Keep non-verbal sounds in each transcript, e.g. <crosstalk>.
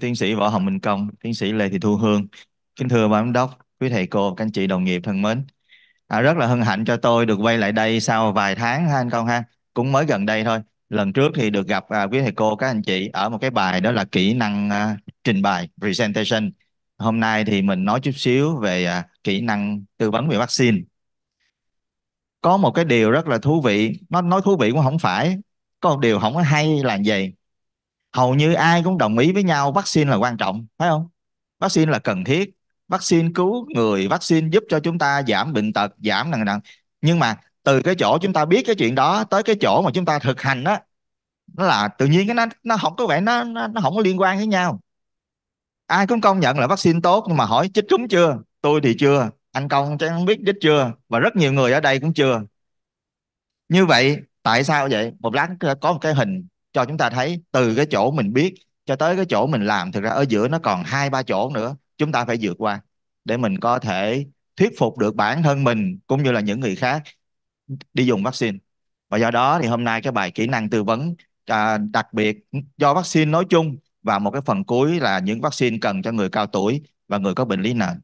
tiến sĩ Võ Hồng Minh Công, tiến sĩ Lê Thị Thu Hương. Kính thưa ban giám đốc, quý thầy cô, các anh chị đồng nghiệp thân mến. À, rất là hân hạnh cho tôi được quay lại đây sau vài tháng ha anh Công ha, cũng mới gần đây thôi. Lần trước thì được gặp à, quý thầy cô các anh chị ở một cái bài đó là kỹ năng à, trình bày presentation. Hôm nay thì mình nói chút xíu về à, kỹ năng tư vấn về vaccine. Có một cái điều rất là thú vị, nó nói thú vị cũng không phải, có một điều không có hay là vậy hầu như ai cũng đồng ý với nhau vaccine là quan trọng phải không vaccine là cần thiết vaccine cứu người vaccine giúp cho chúng ta giảm bệnh tật giảm nặng nặng nhưng mà từ cái chỗ chúng ta biết cái chuyện đó tới cái chỗ mà chúng ta thực hành đó nó là tự nhiên cái nó nó không có vẻ nó, nó nó không có liên quan với nhau ai cũng công nhận là vaccine tốt nhưng mà hỏi chích trúng chưa tôi thì chưa anh công chắc không biết chích chưa và rất nhiều người ở đây cũng chưa như vậy tại sao vậy một lát có một cái hình cho chúng ta thấy từ cái chỗ mình biết cho tới cái chỗ mình làm thực ra ở giữa nó còn hai ba chỗ nữa chúng ta phải vượt qua để mình có thể thuyết phục được bản thân mình cũng như là những người khác đi dùng vaccine và do đó thì hôm nay cái bài kỹ năng tư vấn à, đặc biệt do vaccine nói chung và một cái phần cuối là những vaccine cần cho người cao tuổi và người có bệnh lý nền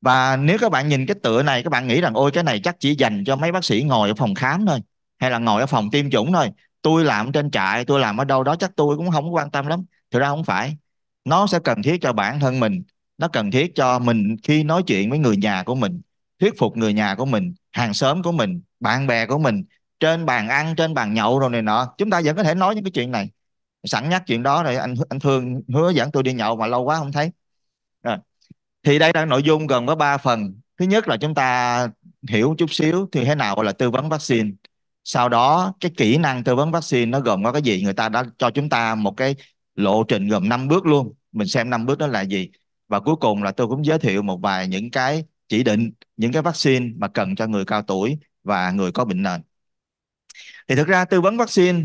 và nếu các bạn nhìn cái tựa này các bạn nghĩ rằng ôi cái này chắc chỉ dành cho mấy bác sĩ ngồi ở phòng khám thôi hay là ngồi ở phòng tiêm chủng thôi tôi làm trên trại tôi làm ở đâu đó chắc tôi cũng không quan tâm lắm thực ra không phải nó sẽ cần thiết cho bản thân mình nó cần thiết cho mình khi nói chuyện với người nhà của mình thuyết phục người nhà của mình hàng xóm của mình bạn bè của mình trên bàn ăn trên bàn nhậu rồi này nọ chúng ta vẫn có thể nói những cái chuyện này sẵn nhắc chuyện đó rồi anh anh thương hứa dẫn tôi đi nhậu mà lâu quá không thấy rồi. thì đây là nội dung gần có ba phần thứ nhất là chúng ta hiểu chút xíu thì thế nào gọi là tư vấn vaccine sau đó cái kỹ năng tư vấn vaccine nó gồm có cái gì người ta đã cho chúng ta một cái lộ trình gồm 5 bước luôn mình xem 5 bước đó là gì và cuối cùng là tôi cũng giới thiệu một vài những cái chỉ định những cái vaccine mà cần cho người cao tuổi và người có bệnh nền thì thực ra tư vấn vaccine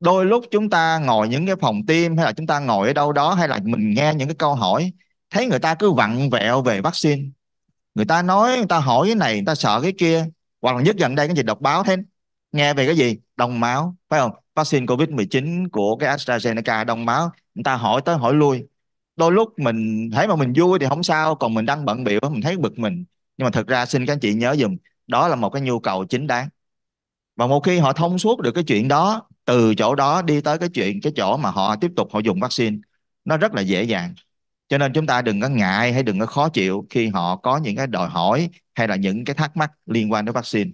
đôi lúc chúng ta ngồi những cái phòng tiêm hay là chúng ta ngồi ở đâu đó hay là mình nghe những cái câu hỏi thấy người ta cứ vặn vẹo về vaccine người ta nói người ta hỏi cái này người ta sợ cái kia hoặc là nhất gần đây cái gì đọc báo thế nghe về cái gì đồng máu phải không vaccine covid 19 của cái AstraZeneca đồng máu người ta hỏi tới hỏi lui đôi lúc mình thấy mà mình vui thì không sao còn mình đang bận biểu mình thấy bực mình nhưng mà thật ra xin các anh chị nhớ dùm đó là một cái nhu cầu chính đáng và một khi họ thông suốt được cái chuyện đó từ chỗ đó đi tới cái chuyện cái chỗ mà họ tiếp tục họ dùng vaccine nó rất là dễ dàng cho nên chúng ta đừng có ngại hay đừng có khó chịu khi họ có những cái đòi hỏi hay là những cái thắc mắc liên quan đến vaccine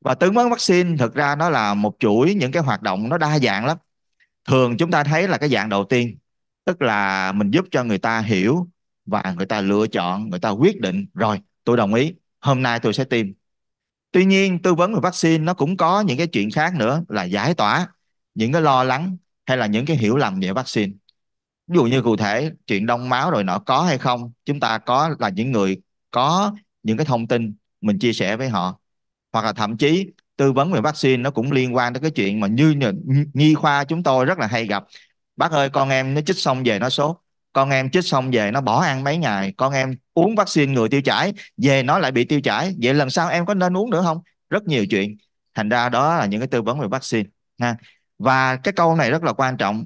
và tư vấn vaccine thực ra nó là một chuỗi những cái hoạt động nó đa dạng lắm thường chúng ta thấy là cái dạng đầu tiên tức là mình giúp cho người ta hiểu và người ta lựa chọn người ta quyết định rồi tôi đồng ý hôm nay tôi sẽ tiêm tuy nhiên tư vấn về vaccine nó cũng có những cái chuyện khác nữa là giải tỏa những cái lo lắng hay là những cái hiểu lầm về vaccine ví dụ như cụ thể chuyện đông máu rồi nọ có hay không chúng ta có là những người có những cái thông tin mình chia sẻ với họ hoặc là thậm chí tư vấn về vaccine nó cũng liên quan tới cái chuyện mà như nghi khoa chúng tôi rất là hay gặp bác ơi con em nó chích xong về nó sốt con em chích xong về nó bỏ ăn mấy ngày con em uống vaccine người tiêu chảy về nó lại bị tiêu chảy vậy lần sau em có nên uống nữa không rất nhiều chuyện thành ra đó là những cái tư vấn về vaccine ha và cái câu này rất là quan trọng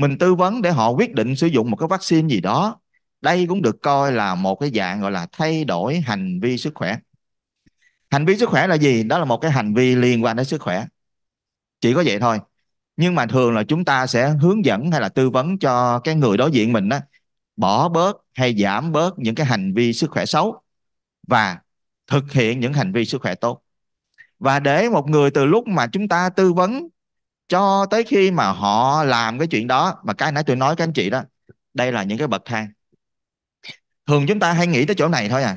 mình tư vấn để họ quyết định sử dụng một cái vaccine gì đó đây cũng được coi là một cái dạng gọi là thay đổi hành vi sức khỏe hành vi sức khỏe là gì đó là một cái hành vi liên quan đến sức khỏe chỉ có vậy thôi nhưng mà thường là chúng ta sẽ hướng dẫn hay là tư vấn cho cái người đối diện mình đó bỏ bớt hay giảm bớt những cái hành vi sức khỏe xấu và thực hiện những hành vi sức khỏe tốt và để một người từ lúc mà chúng ta tư vấn cho tới khi mà họ làm cái chuyện đó mà cái nãy tôi nói các anh chị đó đây là những cái bậc thang thường chúng ta hay nghĩ tới chỗ này thôi à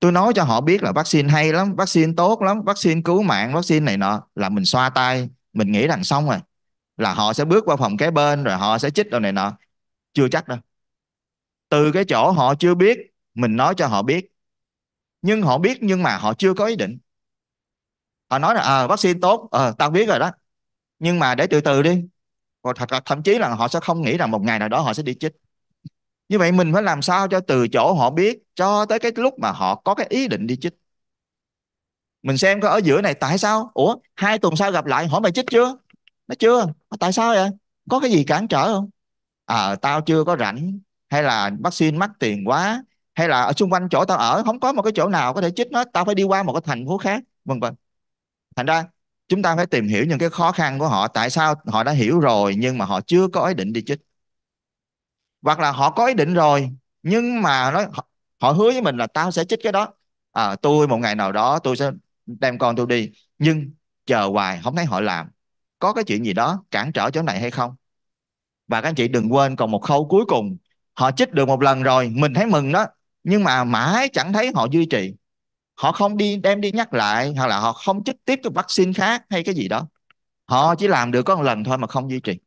tôi nói cho họ biết là vaccine hay lắm vaccine tốt lắm vaccine cứu mạng vaccine này nọ là mình xoa tay mình nghĩ rằng xong rồi là họ sẽ bước qua phòng kế bên rồi họ sẽ chích đồ này nọ chưa chắc đâu từ cái chỗ họ chưa biết mình nói cho họ biết nhưng họ biết nhưng mà họ chưa có ý định họ nói là à, vaccine tốt ờ à, tao biết rồi đó nhưng mà để từ từ đi hoặc thật thậm chí là họ sẽ không nghĩ rằng một ngày nào đó họ sẽ đi chích như vậy mình phải làm sao cho từ chỗ họ biết cho tới cái lúc mà họ có cái ý định đi chích mình xem có ở giữa này tại sao ủa hai tuần sau gặp lại hỏi mày chích chưa nó chưa tại sao vậy có cái gì cản trở không à tao chưa có rảnh hay là vaccine mắc tiền quá hay là ở xung quanh chỗ tao ở không có một cái chỗ nào có thể chích nó tao phải đi qua một cái thành phố khác vân vân thành ra chúng ta phải tìm hiểu những cái khó khăn của họ tại sao họ đã hiểu rồi nhưng mà họ chưa có ý định đi chích hoặc là họ có ý định rồi nhưng mà nó họ, hứa với mình là tao sẽ chích cái đó à, tôi một ngày nào đó tôi sẽ đem con tôi đi nhưng chờ hoài không thấy họ làm có cái chuyện gì đó cản trở chỗ này hay không và các anh chị đừng quên còn một khâu cuối cùng họ chích được một lần rồi mình thấy mừng đó nhưng mà mãi chẳng thấy họ duy trì họ không đi đem đi nhắc lại hoặc là họ không trực tiếp cái vaccine khác hay cái gì đó họ chỉ làm được có một lần thôi mà không duy trì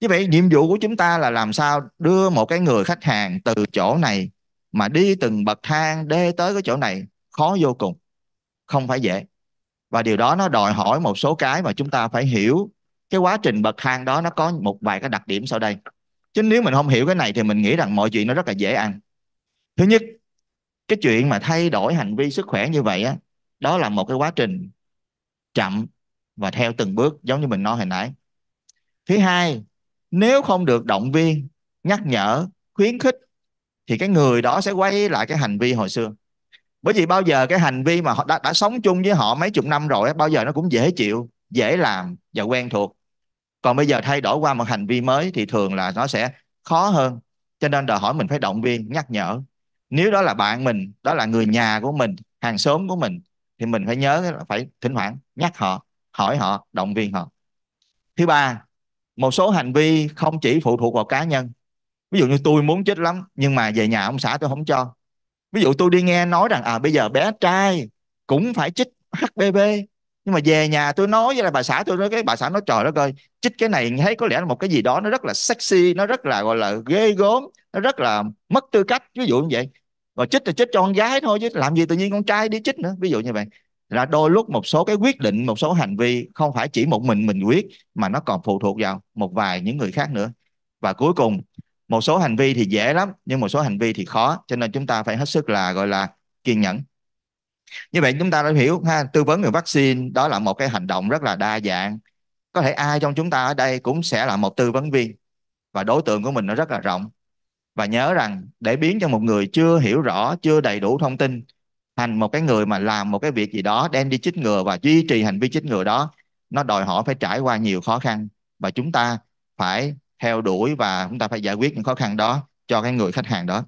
như vậy nhiệm vụ của chúng ta là làm sao đưa một cái người khách hàng từ chỗ này mà đi từng bậc thang đê tới cái chỗ này khó vô cùng không phải dễ và điều đó nó đòi hỏi một số cái mà chúng ta phải hiểu cái quá trình bậc thang đó nó có một vài cái đặc điểm sau đây chứ nếu mình không hiểu cái này thì mình nghĩ rằng mọi chuyện nó rất là dễ ăn thứ nhất cái chuyện mà thay đổi hành vi sức khỏe như vậy á đó là một cái quá trình chậm và theo từng bước giống như mình nói hồi nãy thứ hai nếu không được động viên nhắc nhở khuyến khích thì cái người đó sẽ quay lại cái hành vi hồi xưa bởi vì bao giờ cái hành vi mà họ đã, đã sống chung với họ mấy chục năm rồi bao giờ nó cũng dễ chịu dễ làm và quen thuộc còn bây giờ thay đổi qua một hành vi mới thì thường là nó sẽ khó hơn cho nên đòi hỏi mình phải động viên nhắc nhở nếu đó là bạn mình đó là người nhà của mình hàng xóm của mình thì mình phải nhớ phải thỉnh thoảng nhắc họ hỏi họ động viên họ thứ ba một số hành vi không chỉ phụ thuộc vào cá nhân ví dụ như tôi muốn chết lắm nhưng mà về nhà ông xã tôi không cho ví dụ tôi đi nghe nói rằng à bây giờ bé trai cũng phải chích HPV nhưng mà về nhà tôi nói với lại bà xã tôi nói cái bà xã nói trời đất ơi chích cái này thấy có lẽ là một cái gì đó nó rất là sexy nó rất là gọi là ghê gớm nó rất là mất tư cách ví dụ như vậy và chích thì chích cho con gái thôi chứ làm gì tự nhiên con trai đi chích nữa ví dụ như vậy là đôi lúc một số cái quyết định một số hành vi không phải chỉ một mình mình quyết mà nó còn phụ thuộc vào một vài những người khác nữa và cuối cùng một số hành vi thì dễ lắm nhưng một số hành vi thì khó cho nên chúng ta phải hết sức là gọi là kiên nhẫn như vậy chúng ta đã hiểu ha tư vấn về vaccine đó là một cái hành động rất là đa dạng có thể ai trong chúng ta ở đây cũng sẽ là một tư vấn viên và đối tượng của mình nó rất là rộng và nhớ rằng để biến cho một người chưa hiểu rõ chưa đầy đủ thông tin thành một cái người mà làm một cái việc gì đó đem đi chích ngừa và duy trì hành vi chích ngừa đó nó đòi hỏi phải trải qua nhiều khó khăn và chúng ta phải theo đuổi và chúng ta phải giải quyết những khó khăn đó cho cái người khách hàng đó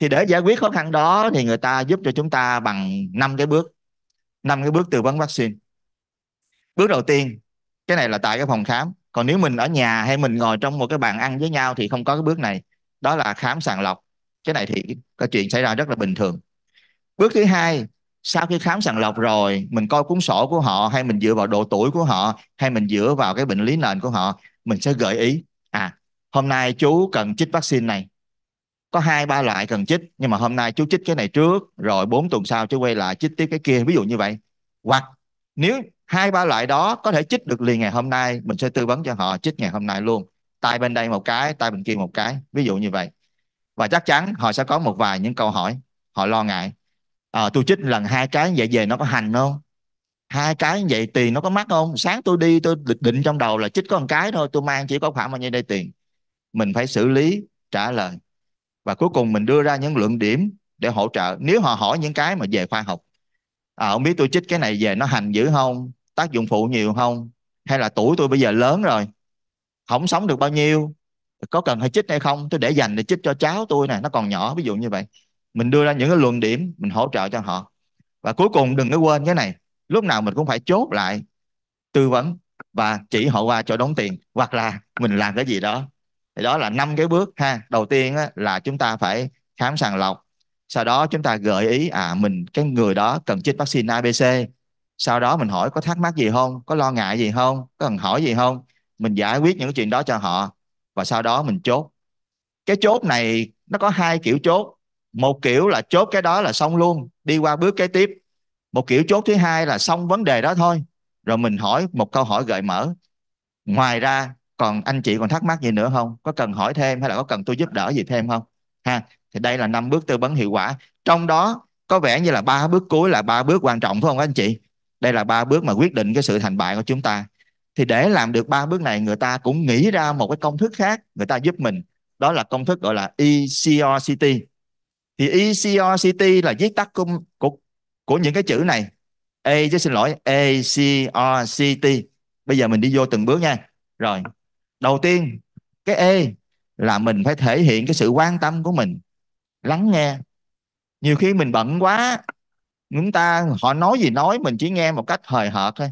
thì để giải quyết khó khăn đó thì người ta giúp cho chúng ta bằng năm cái bước năm cái bước tư vấn vaccine bước đầu tiên cái này là tại cái phòng khám còn nếu mình ở nhà hay mình ngồi trong một cái bàn ăn với nhau thì không có cái bước này đó là khám sàng lọc cái này thì cái chuyện xảy ra rất là bình thường bước thứ hai sau khi khám sàng lọc rồi mình coi cuốn sổ của họ hay mình dựa vào độ tuổi của họ hay mình dựa vào cái bệnh lý nền của họ mình sẽ gợi ý à hôm nay chú cần chích vaccine này có hai ba loại cần chích nhưng mà hôm nay chú chích cái này trước rồi bốn tuần sau chú quay lại chích tiếp cái kia ví dụ như vậy hoặc nếu hai ba loại đó có thể chích được liền ngày hôm nay mình sẽ tư vấn cho họ chích ngày hôm nay luôn tay bên đây một cái tay bên kia một cái ví dụ như vậy và chắc chắn họ sẽ có một vài những câu hỏi họ lo ngại à, tôi chích lần hai cái vậy về nó có hành không hai cái vậy tiền nó có mắc không sáng tôi đi tôi định trong đầu là chích có một cái thôi tôi mang chỉ có khoảng bao nhiêu đây tiền mình phải xử lý trả lời và cuối cùng mình đưa ra những luận điểm để hỗ trợ nếu họ hỏi những cái mà về khoa học à, không biết tôi chích cái này về nó hành dữ không tác dụng phụ nhiều không hay là tuổi tôi bây giờ lớn rồi không sống được bao nhiêu có cần phải chích hay không tôi để dành để chích cho cháu tôi nè nó còn nhỏ ví dụ như vậy mình đưa ra những cái luận điểm mình hỗ trợ cho họ và cuối cùng đừng có quên cái này lúc nào mình cũng phải chốt lại tư vấn và chỉ họ qua cho đóng tiền hoặc là mình làm cái gì đó thì đó là năm cái bước ha đầu tiên á, là chúng ta phải khám sàng lọc sau đó chúng ta gợi ý à mình cái người đó cần chích vaccine abc sau đó mình hỏi có thắc mắc gì không có lo ngại gì không có cần hỏi gì không mình giải quyết những chuyện đó cho họ và sau đó mình chốt cái chốt này nó có hai kiểu chốt một kiểu là chốt cái đó là xong luôn đi qua bước kế tiếp một kiểu chốt thứ hai là xong vấn đề đó thôi rồi mình hỏi một câu hỏi gợi mở ngoài ra còn anh chị còn thắc mắc gì nữa không có cần hỏi thêm hay là có cần tôi giúp đỡ gì thêm không ha thì đây là năm bước tư vấn hiệu quả trong đó có vẻ như là ba bước cuối là ba bước quan trọng phải không các anh chị đây là ba bước mà quyết định cái sự thành bại của chúng ta thì để làm được ba bước này người ta cũng nghĩ ra một cái công thức khác người ta giúp mình đó là công thức gọi là ECRCT thì ECRCT là viết tắt của, của, của những cái chữ này A e, chứ xin lỗi ACRCT e bây giờ mình đi vô từng bước nha rồi đầu tiên cái E là mình phải thể hiện cái sự quan tâm của mình lắng nghe nhiều khi mình bận quá chúng ta họ nói gì nói mình chỉ nghe một cách hời hợt thôi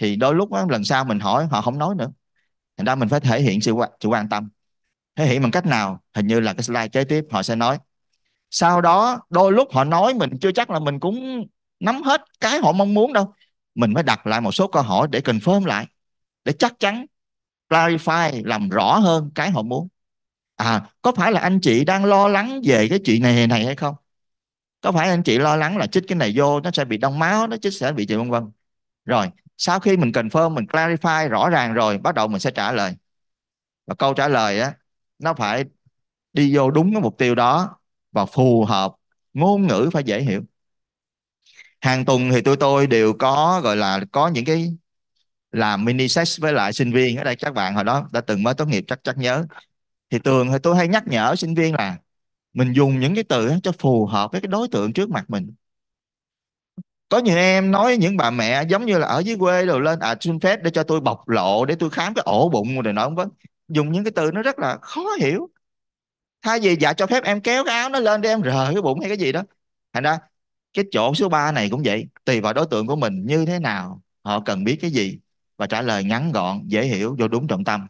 thì đôi lúc đó, lần sau mình hỏi họ không nói nữa thành ra mình phải thể hiện sự quan, sự quan tâm thể hiện bằng cách nào hình như là cái slide kế tiếp họ sẽ nói sau đó đôi lúc họ nói mình chưa chắc là mình cũng nắm hết cái họ mong muốn đâu mình phải đặt lại một số câu hỏi để confirm lại để chắc chắn clarify làm rõ hơn cái họ muốn à có phải là anh chị đang lo lắng về cái chuyện này này hay không có phải anh chị lo lắng là chích cái này vô nó sẽ bị đông máu nó chích sẽ bị chị vân vân rồi sau khi mình confirm mình clarify rõ ràng rồi bắt đầu mình sẽ trả lời và câu trả lời á nó phải đi vô đúng cái mục tiêu đó và phù hợp ngôn ngữ phải dễ hiểu hàng tuần thì tụi tôi đều có gọi là có những cái làm mini sex với lại sinh viên ở đây các bạn hồi đó đã từng mới tốt nghiệp chắc chắc nhớ thì thường thì tôi hay nhắc nhở sinh viên là mình dùng những cái từ cho phù hợp với cái đối tượng trước mặt mình có nhiều em nói những bà mẹ giống như là ở dưới quê rồi lên à xin phép để cho tôi bộc lộ để tôi khám cái ổ bụng rồi không vẫn dùng những cái từ nó rất là khó hiểu thay vì dạ cho phép em kéo cái áo nó lên để em rờ cái bụng hay cái gì đó thành ra cái chỗ số 3 này cũng vậy tùy vào đối tượng của mình như thế nào họ cần biết cái gì và trả lời ngắn gọn dễ hiểu vô đúng trọng tâm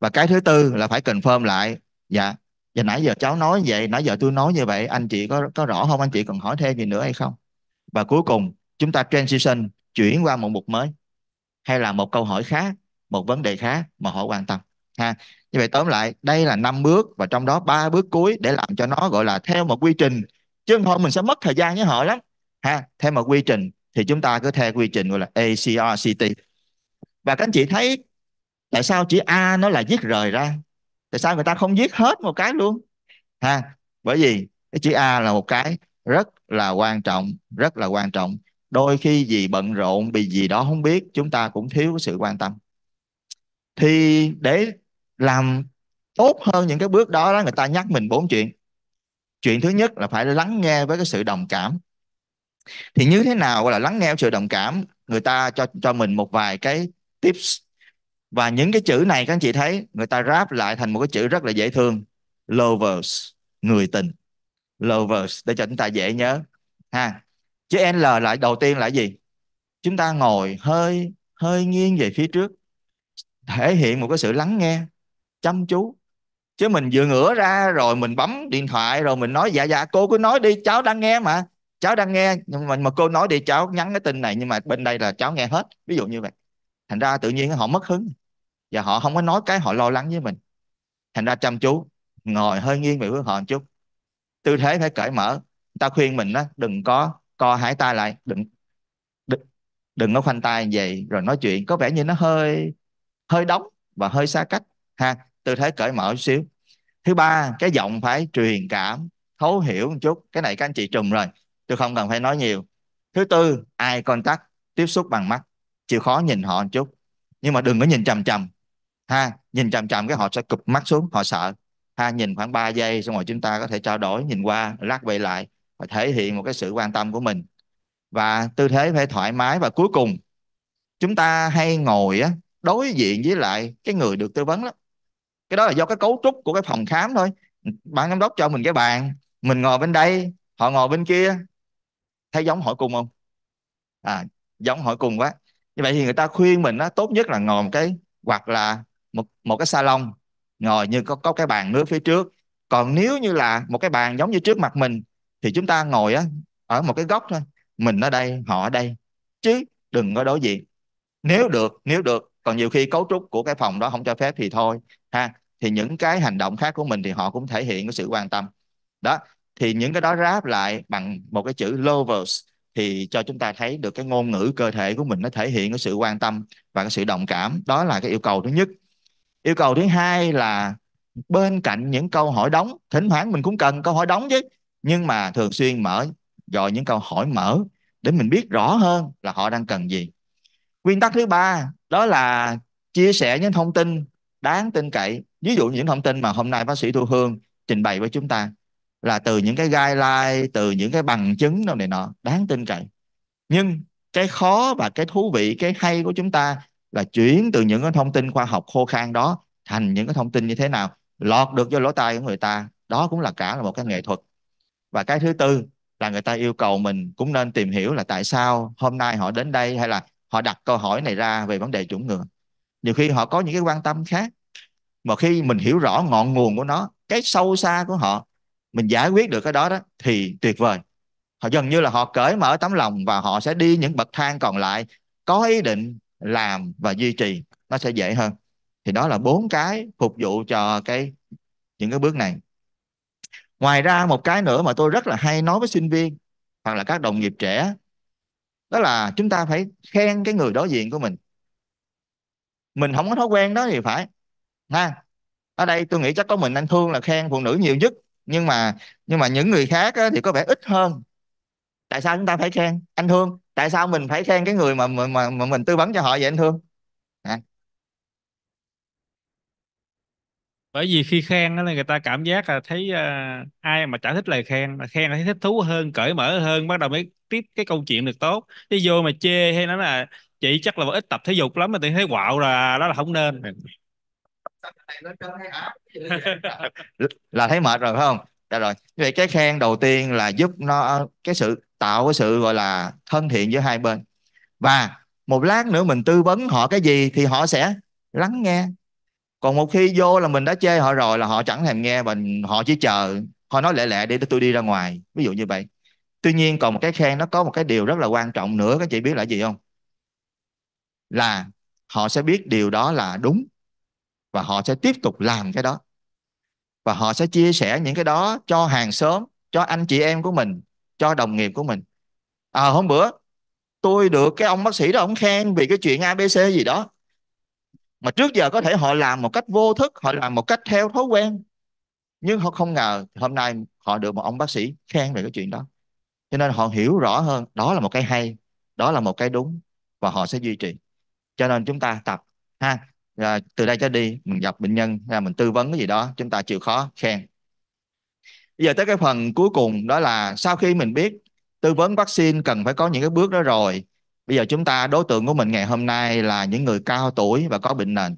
và cái thứ tư là phải cần phơm lại dạ và nãy giờ cháu nói vậy nãy giờ tôi nói như vậy anh chị có có rõ không anh chị cần hỏi thêm gì nữa hay không và cuối cùng chúng ta transition chuyển qua một mục mới hay là một câu hỏi khác một vấn đề khác mà họ quan tâm ha như vậy tóm lại đây là năm bước và trong đó ba bước cuối để làm cho nó gọi là theo một quy trình chứ không mình sẽ mất thời gian với họ lắm ha theo một quy trình thì chúng ta cứ theo quy trình gọi là ACRCT và các anh chị thấy tại sao chỉ A nó là viết rời ra tại sao người ta không viết hết một cái luôn ha bởi vì cái chữ A là một cái rất là quan trọng rất là quan trọng đôi khi vì bận rộn vì gì đó không biết chúng ta cũng thiếu sự quan tâm thì để làm tốt hơn những cái bước đó đó người ta nhắc mình bốn chuyện chuyện thứ nhất là phải lắng nghe với cái sự đồng cảm thì như thế nào gọi là lắng nghe sự đồng cảm người ta cho cho mình một vài cái tips và những cái chữ này các anh chị thấy người ta ráp lại thành một cái chữ rất là dễ thương lovers người tình lovers để cho chúng ta dễ nhớ ha chữ L lại đầu tiên là gì chúng ta ngồi hơi hơi nghiêng về phía trước thể hiện một cái sự lắng nghe chăm chú chứ mình vừa ngửa ra rồi mình bấm điện thoại rồi mình nói dạ dạ cô cứ nói đi cháu đang nghe mà cháu đang nghe nhưng mà, mà cô nói đi cháu nhắn cái tin này nhưng mà bên đây là cháu nghe hết ví dụ như vậy thành ra tự nhiên họ mất hứng và họ không có nói cái họ lo lắng với mình thành ra chăm chú ngồi hơi nghiêng về phía họ một chút tư thế phải cởi mở ta khuyên mình á đừng có co hái tay lại đừng đừng, đừng có khoanh tay vậy rồi nói chuyện có vẻ như nó hơi hơi đóng và hơi xa cách ha tư thế cởi mở xíu thứ ba cái giọng phải truyền cảm thấu hiểu một chút cái này các anh chị trùm rồi tôi không cần phải nói nhiều thứ tư ai con contact tiếp xúc bằng mắt chịu khó nhìn họ một chút nhưng mà đừng có nhìn chằm chằm ha nhìn chằm chằm cái họ sẽ cụp mắt xuống họ sợ ha nhìn khoảng 3 giây xong rồi chúng ta có thể trao đổi nhìn qua lát về lại và thể hiện một cái sự quan tâm của mình và tư thế phải thoải mái và cuối cùng chúng ta hay ngồi á, đối diện với lại cái người được tư vấn đó cái đó là do cái cấu trúc của cái phòng khám thôi ban giám đốc cho mình cái bàn mình ngồi bên đây họ ngồi bên kia thấy giống hỏi cùng không à giống hỏi cùng quá như vậy thì người ta khuyên mình á, tốt nhất là ngồi một cái hoặc là một một cái salon ngồi như có, có cái bàn nước phía trước còn nếu như là một cái bàn giống như trước mặt mình thì chúng ta ngồi á, ở một cái góc thôi mình ở đây họ ở đây chứ đừng có đối diện nếu được nếu được còn nhiều khi cấu trúc của cái phòng đó không cho phép thì thôi ha thì những cái hành động khác của mình thì họ cũng thể hiện cái sự quan tâm đó thì những cái đó ráp lại bằng một cái chữ lovers thì cho chúng ta thấy được cái ngôn ngữ cơ thể của mình nó thể hiện cái sự quan tâm và cái sự đồng cảm đó là cái yêu cầu thứ nhất yêu cầu thứ hai là bên cạnh những câu hỏi đóng thỉnh thoảng mình cũng cần câu hỏi đóng chứ nhưng mà thường xuyên mở dò những câu hỏi mở để mình biết rõ hơn là họ đang cần gì nguyên tắc thứ ba đó là chia sẻ những thông tin đáng tin cậy ví dụ những thông tin mà hôm nay bác sĩ thu hương trình bày với chúng ta là từ những cái guideline từ những cái bằng chứng đâu này nọ đáng tin cậy nhưng cái khó và cái thú vị cái hay của chúng ta là chuyển từ những cái thông tin khoa học khô khan đó thành những cái thông tin như thế nào lọt được vô lỗ tai của người ta đó cũng là cả là một cái nghệ thuật và cái thứ tư là người ta yêu cầu mình cũng nên tìm hiểu là tại sao hôm nay họ đến đây hay là họ đặt câu hỏi này ra về vấn đề chủng ngừa nhiều khi họ có những cái quan tâm khác mà khi mình hiểu rõ ngọn nguồn của nó cái sâu xa của họ mình giải quyết được cái đó đó thì tuyệt vời họ gần như là họ cởi mở tấm lòng và họ sẽ đi những bậc thang còn lại có ý định làm và duy trì nó sẽ dễ hơn thì đó là bốn cái phục vụ cho cái những cái bước này ngoài ra một cái nữa mà tôi rất là hay nói với sinh viên hoặc là các đồng nghiệp trẻ đó là chúng ta phải khen cái người đối diện của mình mình không có thói quen đó thì phải ha ở đây tôi nghĩ chắc có mình anh thương là khen phụ nữ nhiều nhất nhưng mà nhưng mà những người khác thì có vẻ ít hơn tại sao chúng ta phải khen anh thương tại sao mình phải khen cái người mà mà mà mình tư vấn cho họ vậy anh thương à. bởi vì khi khen là người ta cảm giác là thấy uh, ai mà chả thích lời khen mà khen là thấy thích thú hơn cởi mở hơn bắt đầu mới tiếp cái câu chuyện được tốt chứ vô mà chê hay nói là chị chắc là ít tập thể dục lắm mà tự thấy quạo là đó là không nên <laughs> <laughs> là thấy mệt rồi phải không Dạ rồi. Như vậy cái khen đầu tiên là giúp nó cái sự tạo cái sự gọi là thân thiện giữa hai bên. Và một lát nữa mình tư vấn họ cái gì thì họ sẽ lắng nghe. Còn một khi vô là mình đã chê họ rồi là họ chẳng thèm nghe mình họ chỉ chờ họ nói lẹ lẹ để tôi đi ra ngoài. Ví dụ như vậy. Tuy nhiên còn một cái khen nó có một cái điều rất là quan trọng nữa các chị biết là gì không? Là họ sẽ biết điều đó là đúng và họ sẽ tiếp tục làm cái đó và họ sẽ chia sẻ những cái đó cho hàng xóm cho anh chị em của mình cho đồng nghiệp của mình à hôm bữa tôi được cái ông bác sĩ đó ông khen vì cái chuyện abc gì đó mà trước giờ có thể họ làm một cách vô thức họ làm một cách theo thói quen nhưng họ không ngờ hôm nay họ được một ông bác sĩ khen về cái chuyện đó cho nên họ hiểu rõ hơn đó là một cái hay đó là một cái đúng và họ sẽ duy trì cho nên chúng ta tập ha à, từ đây trở đi mình gặp bệnh nhân là mình tư vấn cái gì đó chúng ta chịu khó khen bây giờ tới cái phần cuối cùng đó là sau khi mình biết tư vấn vaccine cần phải có những cái bước đó rồi bây giờ chúng ta đối tượng của mình ngày hôm nay là những người cao tuổi và có bệnh nền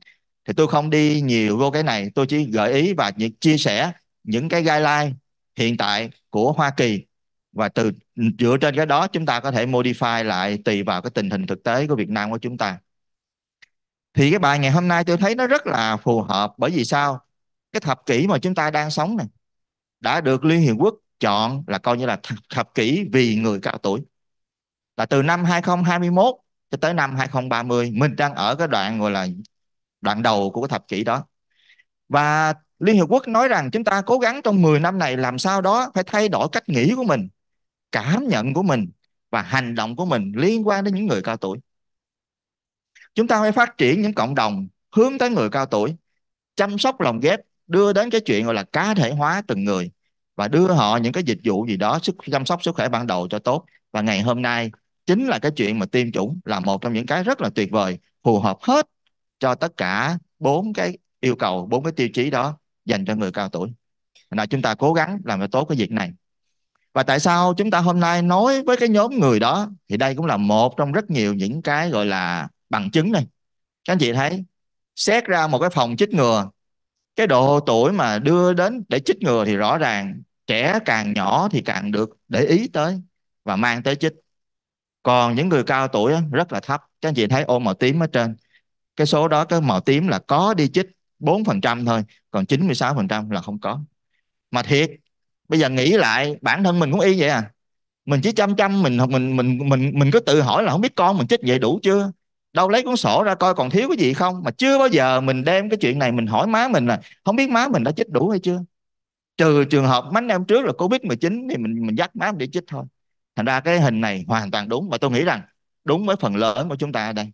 thì tôi không đi nhiều vô cái này tôi chỉ gợi ý và chia sẻ những cái guideline hiện tại của Hoa Kỳ và từ dựa trên cái đó chúng ta có thể modify lại tùy vào cái tình hình thực tế của Việt Nam của chúng ta thì cái bài ngày hôm nay tôi thấy nó rất là phù hợp bởi vì sao cái thập kỷ mà chúng ta đang sống này đã được Liên Hiệp Quốc chọn là coi như là thập, kỷ vì người cao tuổi là từ năm 2021 cho tới năm 2030 mình đang ở cái đoạn gọi là đoạn đầu của cái thập kỷ đó và Liên Hiệp Quốc nói rằng chúng ta cố gắng trong 10 năm này làm sao đó phải thay đổi cách nghĩ của mình cảm nhận của mình và hành động của mình liên quan đến những người cao tuổi chúng ta phải phát triển những cộng đồng hướng tới người cao tuổi chăm sóc lòng ghép đưa đến cái chuyện gọi là cá thể hóa từng người và đưa họ những cái dịch vụ gì đó sức chăm sóc sức khỏe ban đầu cho tốt và ngày hôm nay chính là cái chuyện mà tiêm chủng là một trong những cái rất là tuyệt vời phù hợp hết cho tất cả bốn cái yêu cầu bốn cái tiêu chí đó dành cho người cao tuổi là chúng ta cố gắng làm cho tốt cái việc này và tại sao chúng ta hôm nay nói với cái nhóm người đó thì đây cũng là một trong rất nhiều những cái gọi là bằng chứng này các anh chị thấy xét ra một cái phòng chích ngừa cái độ tuổi mà đưa đến để chích ngừa thì rõ ràng trẻ càng nhỏ thì càng được để ý tới và mang tới chích còn những người cao tuổi rất là thấp các anh chị thấy ô màu tím ở trên cái số đó cái màu tím là có đi chích 4% thôi còn 96% là không có mà thiệt bây giờ nghĩ lại bản thân mình cũng y vậy à mình chỉ chăm chăm mình mình mình mình mình cứ tự hỏi là không biết con mình chích vậy đủ chưa đâu lấy cuốn sổ ra coi còn thiếu cái gì không mà chưa bao giờ mình đem cái chuyện này mình hỏi má mình là không biết má mình đã chích đủ hay chưa trừ trường hợp mấy năm trước là covid 19 thì mình mình dắt má mình đi chích thôi thành ra cái hình này hoàn toàn đúng và tôi nghĩ rằng đúng với phần lớn của chúng ta ở đây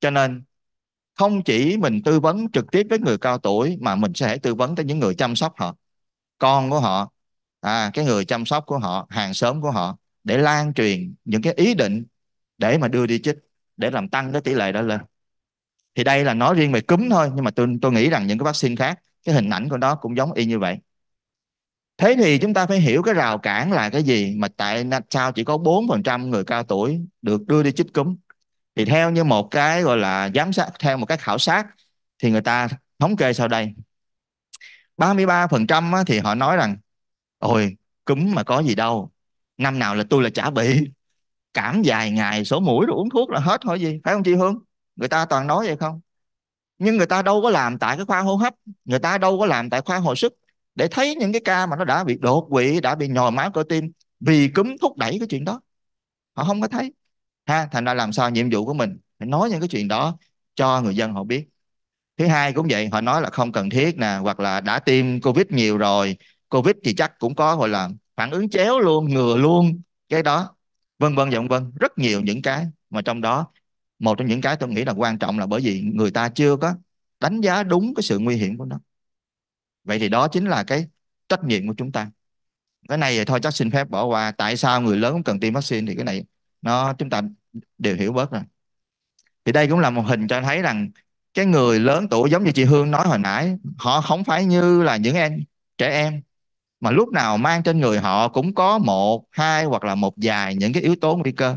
cho nên không chỉ mình tư vấn trực tiếp với người cao tuổi mà mình sẽ tư vấn tới những người chăm sóc họ con của họ à, cái người chăm sóc của họ hàng xóm của họ để lan truyền những cái ý định để mà đưa đi chích để làm tăng cái tỷ lệ đó lên thì đây là nói riêng về cúm thôi nhưng mà tôi tôi nghĩ rằng những cái vaccine khác cái hình ảnh của nó cũng giống y như vậy thế thì chúng ta phải hiểu cái rào cản là cái gì mà tại sao chỉ có 4% người cao tuổi được đưa đi chích cúm thì theo như một cái gọi là giám sát theo một cái khảo sát thì người ta thống kê sau đây 33% thì họ nói rằng ôi cúm mà có gì đâu năm nào là tôi là chả bị cảm dài ngày sổ mũi rồi uống thuốc là hết thôi gì phải không chị hương người ta toàn nói vậy không nhưng người ta đâu có làm tại cái khoa hô hấp người ta đâu có làm tại khoa hồi sức để thấy những cái ca mà nó đã bị đột quỵ đã bị nhồi máu cơ tim vì cúm thúc đẩy cái chuyện đó họ không có thấy ha thành ra làm sao nhiệm vụ của mình phải nói những cái chuyện đó cho người dân họ biết thứ hai cũng vậy họ nói là không cần thiết nè hoặc là đã tiêm covid nhiều rồi covid thì chắc cũng có gọi là phản ứng chéo luôn ngừa luôn cái đó vân vân vân dạ vân vâng. rất nhiều những cái mà trong đó một trong những cái tôi nghĩ là quan trọng là bởi vì người ta chưa có đánh giá đúng cái sự nguy hiểm của nó vậy thì đó chính là cái trách nhiệm của chúng ta cái này thì thôi chắc xin phép bỏ qua tại sao người lớn cũng cần tiêm vaccine thì cái này nó chúng ta đều hiểu bớt rồi thì đây cũng là một hình cho thấy rằng cái người lớn tuổi giống như chị Hương nói hồi nãy họ không phải như là những em trẻ em mà lúc nào mang trên người họ cũng có một hai hoặc là một vài những cái yếu tố nguy cơ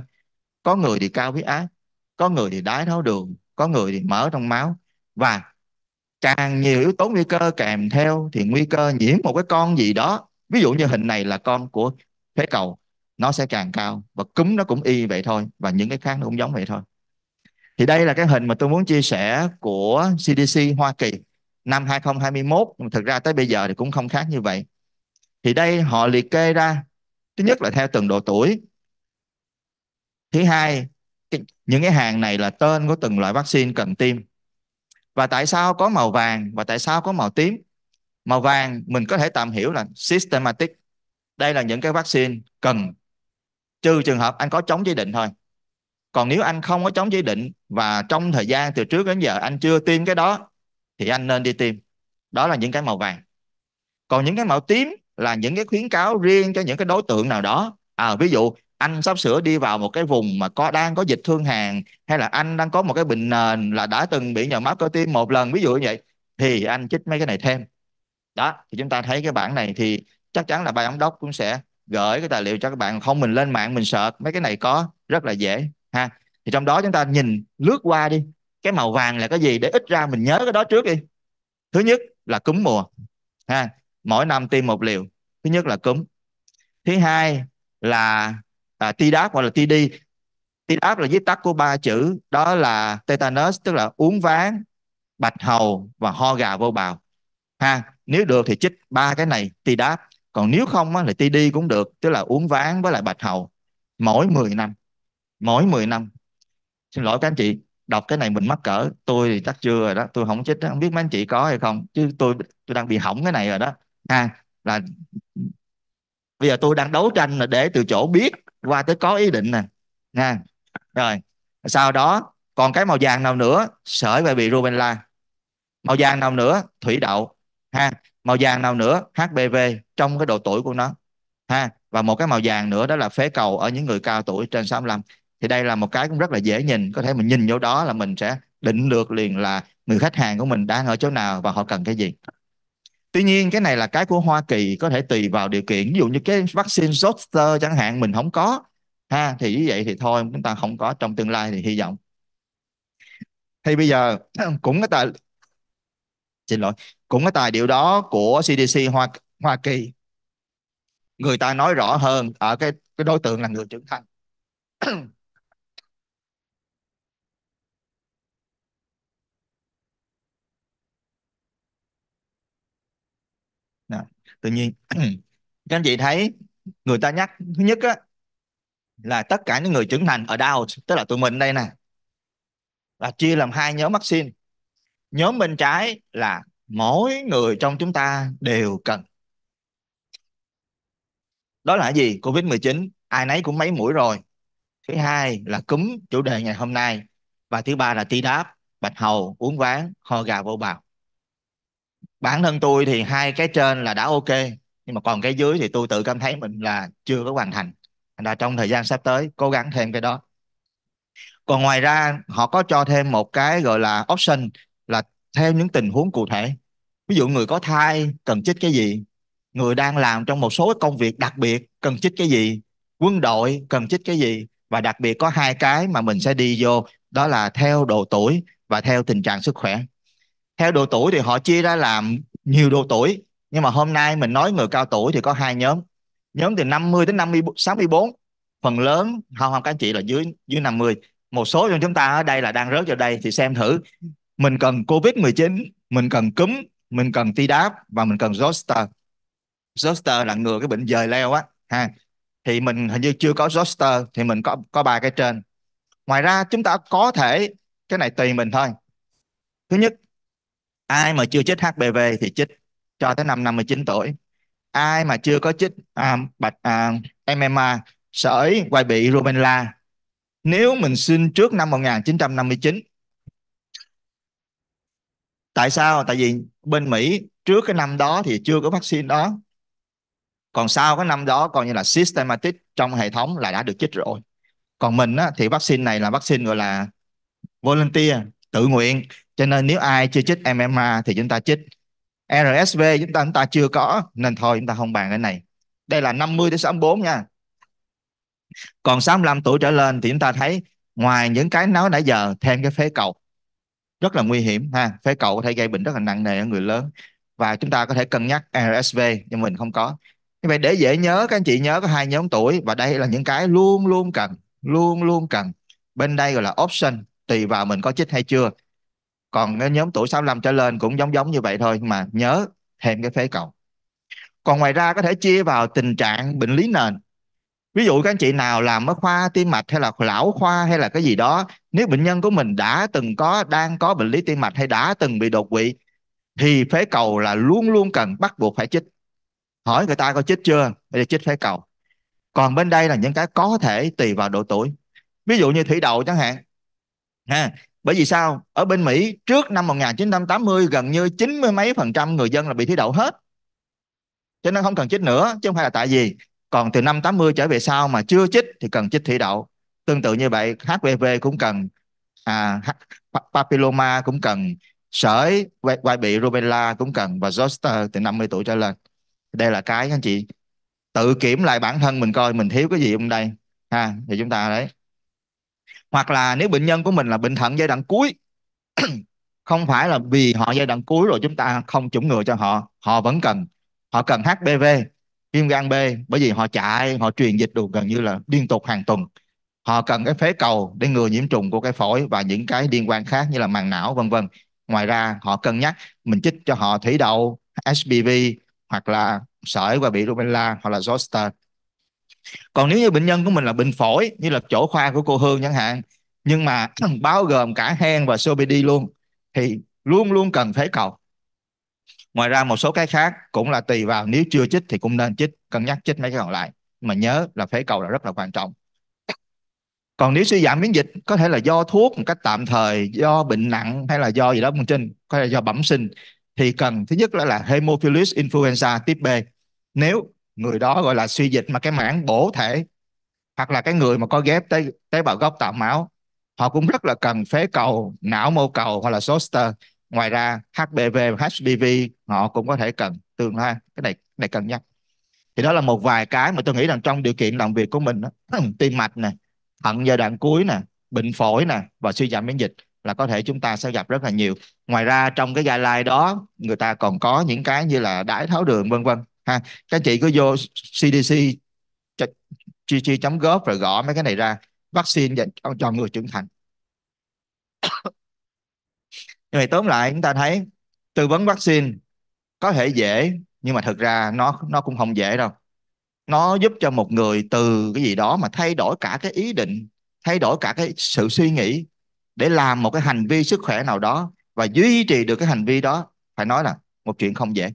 có người thì cao huyết áp có người thì đái tháo đường có người thì mỡ trong máu và càng nhiều yếu tố nguy cơ kèm theo thì nguy cơ nhiễm một cái con gì đó ví dụ như hình này là con của phế cầu nó sẽ càng cao và cúm nó cũng y vậy thôi và những cái khác nó cũng giống vậy thôi thì đây là cái hình mà tôi muốn chia sẻ của CDC Hoa Kỳ năm 2021 thực ra tới bây giờ thì cũng không khác như vậy thì đây họ liệt kê ra thứ nhất là theo từng độ tuổi thứ hai những cái hàng này là tên của từng loại vaccine cần tiêm và tại sao có màu vàng và tại sao có màu tím màu vàng mình có thể tạm hiểu là systematic đây là những cái vaccine cần trừ trường hợp anh có chống chỉ định thôi còn nếu anh không có chống chỉ định và trong thời gian từ trước đến giờ anh chưa tiêm cái đó thì anh nên đi tiêm đó là những cái màu vàng còn những cái màu tím là những cái khuyến cáo riêng cho những cái đối tượng nào đó à, ví dụ anh sắp sửa đi vào một cái vùng mà có đang có dịch thương hàng hay là anh đang có một cái bệnh nền là đã từng bị nhồi máu cơ tim một lần ví dụ như vậy thì anh chích mấy cái này thêm đó thì chúng ta thấy cái bản này thì chắc chắn là ban giám đốc cũng sẽ gửi cái tài liệu cho các bạn không mình lên mạng mình sợ mấy cái này có rất là dễ ha thì trong đó chúng ta nhìn lướt qua đi cái màu vàng là cái gì để ít ra mình nhớ cái đó trước đi thứ nhất là cúm mùa ha mỗi năm tiêm một liều thứ nhất là cúm thứ hai là à, TDAP hoặc là TD TDAP là viết tắt của ba chữ đó là tetanus tức là uống ván bạch hầu và ho gà vô bào ha nếu được thì chích ba cái này TDAP còn nếu không á, thì TD cũng được tức là uống ván với lại bạch hầu mỗi 10 năm mỗi 10 năm xin lỗi các anh chị đọc cái này mình mắc cỡ tôi thì chắc chưa rồi đó tôi không chích đó. không biết mấy anh chị có hay không chứ tôi tôi đang bị hỏng cái này rồi đó à là bây giờ tôi đang đấu tranh là để từ chỗ biết qua tới có ý định nè nha rồi sau đó còn cái màu vàng nào nữa sởi và bị rubella màu vàng nào nữa thủy đậu ha màu vàng nào nữa hpv trong cái độ tuổi của nó ha và một cái màu vàng nữa đó là phế cầu ở những người cao tuổi trên 65 thì đây là một cái cũng rất là dễ nhìn có thể mình nhìn vô đó là mình sẽ định được liền là người khách hàng của mình đang ở chỗ nào và họ cần cái gì Tuy nhiên cái này là cái của Hoa Kỳ có thể tùy vào điều kiện ví dụ như cái vaccine zoster chẳng hạn mình không có ha thì như vậy thì thôi chúng ta không có trong tương lai thì hy vọng thì bây giờ <clears throat> cũng cái tài xin lỗi cũng cái tài điều đó của CDC Hoa Hoa Kỳ người ta nói rõ hơn ở à, cái cái đối tượng là người trưởng thành <clears throat> tự nhiên các anh chị thấy người ta nhắc thứ nhất á là tất cả những người trưởng thành ở adult tức là tụi mình đây nè là chia làm hai nhóm vaccine nhóm bên trái là mỗi người trong chúng ta đều cần đó là gì covid 19 ai nấy cũng mấy mũi rồi thứ hai là cúm chủ đề ngày hôm nay và thứ ba là ti đáp bạch hầu uống ván ho gà vô bào bản thân tôi thì hai cái trên là đã ok nhưng mà còn cái dưới thì tôi tự cảm thấy mình là chưa có hoàn thành là trong thời gian sắp tới cố gắng thêm cái đó còn ngoài ra họ có cho thêm một cái gọi là option là theo những tình huống cụ thể ví dụ người có thai cần chích cái gì người đang làm trong một số công việc đặc biệt cần chích cái gì quân đội cần chích cái gì và đặc biệt có hai cái mà mình sẽ đi vô đó là theo độ tuổi và theo tình trạng sức khỏe theo độ tuổi thì họ chia ra làm nhiều độ tuổi nhưng mà hôm nay mình nói người cao tuổi thì có hai nhóm nhóm từ 50 đến 50 64 phần lớn hầu không các anh chị là dưới dưới 50 một số trong chúng ta ở đây là đang rớt vào đây thì xem thử mình cần covid 19 mình cần cúm mình cần ti đáp và mình cần zoster zoster là ngừa cái bệnh dời leo á ha thì mình hình như chưa có zoster thì mình có có ba cái trên ngoài ra chúng ta có thể cái này tùy mình thôi thứ nhất ai mà chưa chích HPV thì chích cho tới năm 59 tuổi ai mà chưa có chích à, bạch à, MMA sởi quay bị rubella nếu mình xin trước năm 1959 tại sao tại vì bên Mỹ trước cái năm đó thì chưa có vaccine đó còn sau cái năm đó coi như là systematic trong hệ thống là đã được chích rồi còn mình á, thì vaccine này là vaccine gọi là volunteer tự nguyện cho nên nếu ai chưa chích MMA thì chúng ta chích RSV chúng ta chúng ta chưa có nên thôi chúng ta không bàn cái này đây là 50 đến 64 nha còn 65 tuổi trở lên thì chúng ta thấy ngoài những cái nói nãy giờ thêm cái phế cầu rất là nguy hiểm ha phế cầu có thể gây bệnh rất là nặng nề ở người lớn và chúng ta có thể cân nhắc RSV nhưng mình không có như vậy để dễ nhớ các anh chị nhớ có hai nhóm tuổi và đây là những cái luôn luôn cần luôn luôn cần bên đây gọi là option tùy vào mình có chích hay chưa còn cái nhóm tuổi 65 trở lên cũng giống giống như vậy thôi mà nhớ thêm cái phế cầu còn ngoài ra có thể chia vào tình trạng bệnh lý nền ví dụ các anh chị nào làm ở khoa tim mạch hay là lão khoa hay là cái gì đó nếu bệnh nhân của mình đã từng có đang có bệnh lý tim mạch hay đã từng bị đột quỵ thì phế cầu là luôn luôn cần bắt buộc phải chích hỏi người ta có chích chưa để chích phế cầu còn bên đây là những cái có thể tùy vào độ tuổi ví dụ như thủy đậu chẳng hạn ha bởi vì sao ở bên Mỹ trước năm 1980 gần như 90 mấy phần trăm người dân là bị thi đậu hết cho nên không cần chích nữa chứ không phải là tại vì còn từ năm 80 trở về sau mà chưa chích thì cần chích thủy đậu tương tự như vậy HPV cũng cần à, papilloma cũng cần sởi quai bị rubella cũng cần và zoster từ 50 tuổi trở lên đây là cái anh chị tự kiểm lại bản thân mình coi mình thiếu cái gì trong đây ha thì chúng ta đấy hoặc là nếu bệnh nhân của mình là bệnh thận giai đoạn cuối <clears throat> không phải là vì họ giai đoạn cuối rồi chúng ta không chủng ngừa cho họ họ vẫn cần họ cần HPV viêm gan B bởi vì họ chạy họ truyền dịch đồ gần như là liên tục hàng tuần họ cần cái phế cầu để ngừa nhiễm trùng của cái phổi và những cái liên quan khác như là màng não vân vân ngoài ra họ cân nhắc mình chích cho họ thủy đậu HPV hoặc là sởi và bị rubella hoặc là zoster còn nếu như bệnh nhân của mình là bệnh phổi như là chỗ khoa của cô Hương chẳng hạn nhưng mà <clears throat> bao gồm cả hen và COPD luôn thì luôn luôn cần phế cầu ngoài ra một số cái khác cũng là tùy vào nếu chưa chích thì cũng nên chích cân nhắc chích mấy cái còn lại mà nhớ là phế cầu là rất là quan trọng còn nếu suy giảm miễn dịch có thể là do thuốc một cách tạm thời do bệnh nặng hay là do gì đó bên trên có thể là do bẩm sinh thì cần thứ nhất là, là hemophilus influenza tiếp B nếu người đó gọi là suy dịch mà cái mảng bổ thể hoặc là cái người mà có ghép tế, tế bào gốc tạo máu họ cũng rất là cần phế cầu não mô cầu hoặc là zoster ngoài ra HPV HPV họ cũng có thể cần tương lai cái này cái này cần nhắc thì đó là một vài cái mà tôi nghĩ rằng trong điều kiện làm việc của mình đó, <clears throat> tim mạch nè thận giai đoạn cuối nè bệnh phổi nè và suy giảm miễn dịch là có thể chúng ta sẽ gặp rất là nhiều ngoài ra trong cái lai đó người ta còn có những cái như là đái tháo đường vân vân ha các chị cứ vô cdc gg gov rồi gõ mấy cái này ra vaccine dành cho người trưởng thành <coughs> nhưng mà tóm lại chúng ta thấy tư vấn vaccine có thể dễ nhưng mà thực ra nó nó cũng không dễ đâu nó giúp cho một người từ cái gì đó mà thay đổi cả cái ý định thay đổi cả cái sự suy nghĩ để làm một cái hành vi sức khỏe nào đó và duy trì được cái hành vi đó phải nói là một chuyện không dễ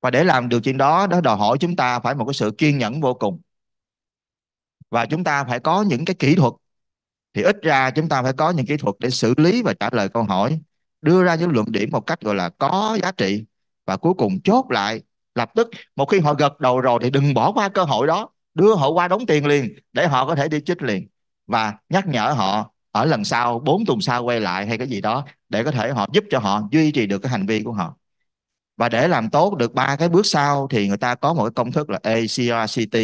và để làm điều chuyện đó đó đòi hỏi chúng ta phải một cái sự kiên nhẫn vô cùng và chúng ta phải có những cái kỹ thuật thì ít ra chúng ta phải có những kỹ thuật để xử lý và trả lời câu hỏi đưa ra những luận điểm một cách gọi là có giá trị và cuối cùng chốt lại lập tức một khi họ gật đầu rồi thì đừng bỏ qua cơ hội đó đưa họ qua đóng tiền liền để họ có thể đi chích liền và nhắc nhở họ ở lần sau bốn tuần sau quay lại hay cái gì đó để có thể họ giúp cho họ duy trì được cái hành vi của họ và để làm tốt được ba cái bước sau thì người ta có một cái công thức là ACRCT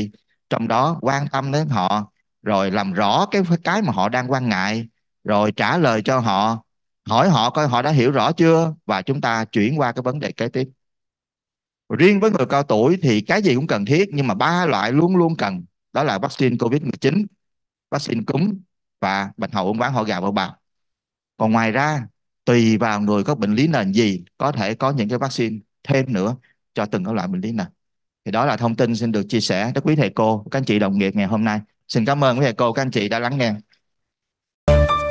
trong đó quan tâm đến họ rồi làm rõ cái cái mà họ đang quan ngại rồi trả lời cho họ hỏi họ coi họ đã hiểu rõ chưa và chúng ta chuyển qua cái vấn đề kế tiếp riêng với người cao tuổi thì cái gì cũng cần thiết nhưng mà ba loại luôn luôn cần đó là vaccine covid 19 vaccine cúm và bệnh hậu uống ván ho gà bầu bào còn ngoài ra tùy vào người có bệnh lý nền gì có thể có những cái vaccine thêm nữa cho từng các loại bệnh lý nền thì đó là thông tin xin được chia sẻ đến quý thầy cô các anh chị đồng nghiệp ngày hôm nay xin cảm ơn quý thầy cô các anh chị đã lắng nghe